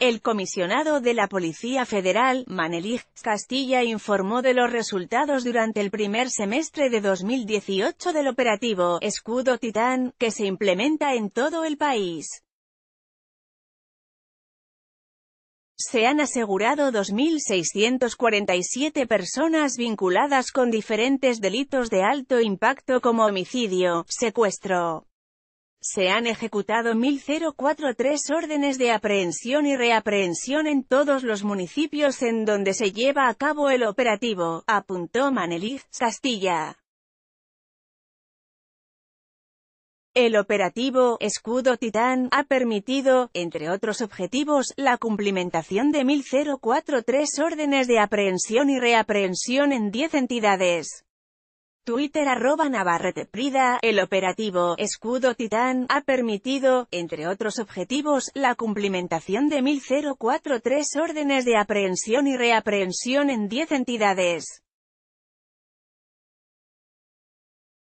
El comisionado de la Policía Federal, Manelich Castilla, informó de los resultados durante el primer semestre de 2018 del operativo Escudo Titán, que se implementa en todo el país. Se han asegurado 2.647 personas vinculadas con diferentes delitos de alto impacto como homicidio, secuestro, se han ejecutado 1.043 órdenes de aprehensión y reaprehensión en todos los municipios en donde se lleva a cabo el operativo, apuntó Manelich, Castilla. El operativo Escudo Titán ha permitido, entre otros objetivos, la cumplimentación de 1.043 órdenes de aprehensión y reaprehensión en 10 entidades. Twitter arroba Navarrete Prida, el operativo Escudo Titán, ha permitido, entre otros objetivos, la cumplimentación de 1043 órdenes de aprehensión y reaprehensión en 10 entidades.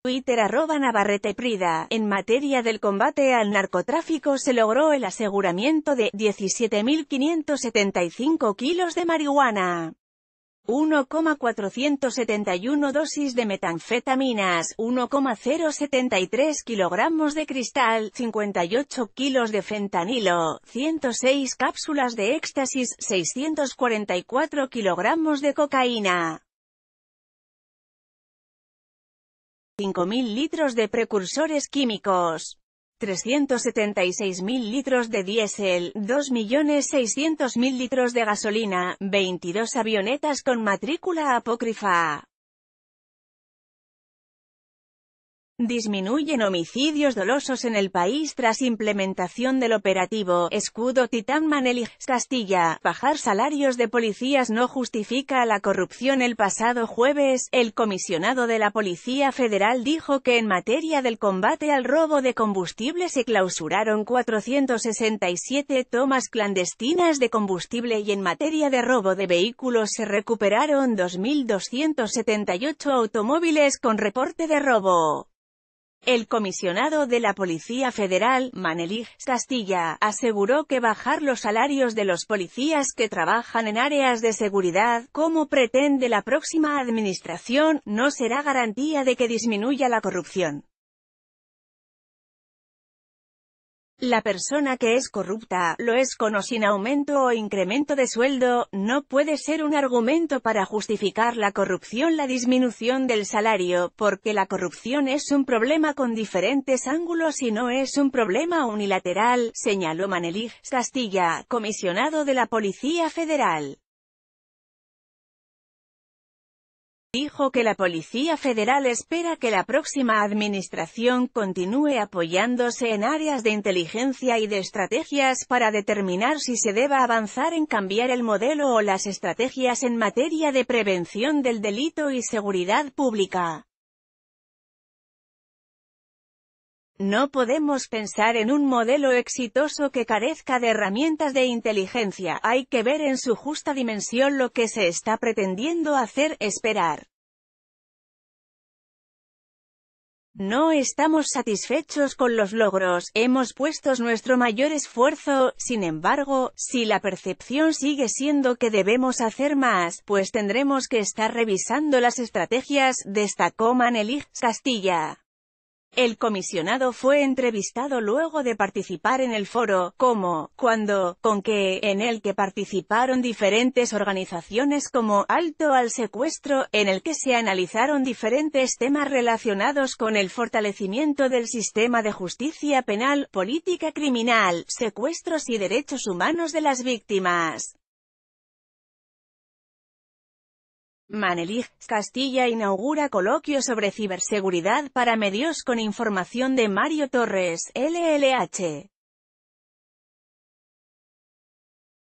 Twitter arroba Navarrete Prida. En materia del combate al narcotráfico se logró el aseguramiento de 17.575 kilos de marihuana. 1,471 dosis de metanfetaminas, 1,073 kilogramos de cristal, 58 kilos de fentanilo, 106 cápsulas de éxtasis, 644 kilogramos de cocaína. 5.000 litros de precursores químicos. 376.000 litros de diésel, 2.600.000 litros de gasolina, 22 avionetas con matrícula apócrifa. Disminuyen homicidios dolosos en el país tras implementación del operativo Escudo Titán Maneli Castilla. Bajar salarios de policías no justifica la corrupción. El pasado jueves, el comisionado de la Policía Federal dijo que en materia del combate al robo de combustible se clausuraron 467 tomas clandestinas de combustible y en materia de robo de vehículos se recuperaron 2.278 automóviles con reporte de robo. El comisionado de la Policía Federal, Manelig Castilla, aseguró que bajar los salarios de los policías que trabajan en áreas de seguridad, como pretende la próxima administración, no será garantía de que disminuya la corrupción. La persona que es corrupta, lo es con o sin aumento o incremento de sueldo, no puede ser un argumento para justificar la corrupción la disminución del salario, porque la corrupción es un problema con diferentes ángulos y no es un problema unilateral, señaló Manelich Castilla, comisionado de la Policía Federal. dijo que la Policía Federal espera que la próxima administración continúe apoyándose en áreas de inteligencia y de estrategias para determinar si se deba avanzar en cambiar el modelo o las estrategias en materia de prevención del delito y seguridad pública. No podemos pensar en un modelo exitoso que carezca de herramientas de inteligencia, hay que ver en su justa dimensión lo que se está pretendiendo hacer, esperar. No estamos satisfechos con los logros, hemos puesto nuestro mayor esfuerzo, sin embargo, si la percepción sigue siendo que debemos hacer más, pues tendremos que estar revisando las estrategias, destacó Manelich Castilla. El comisionado fue entrevistado luego de participar en el foro, como, cuando, con que, en el que participaron diferentes organizaciones como Alto al Secuestro, en el que se analizaron diferentes temas relacionados con el fortalecimiento del sistema de justicia penal, política criminal, secuestros y derechos humanos de las víctimas. Manelich, Castilla inaugura coloquio sobre ciberseguridad para medios con información de Mario Torres, LLH.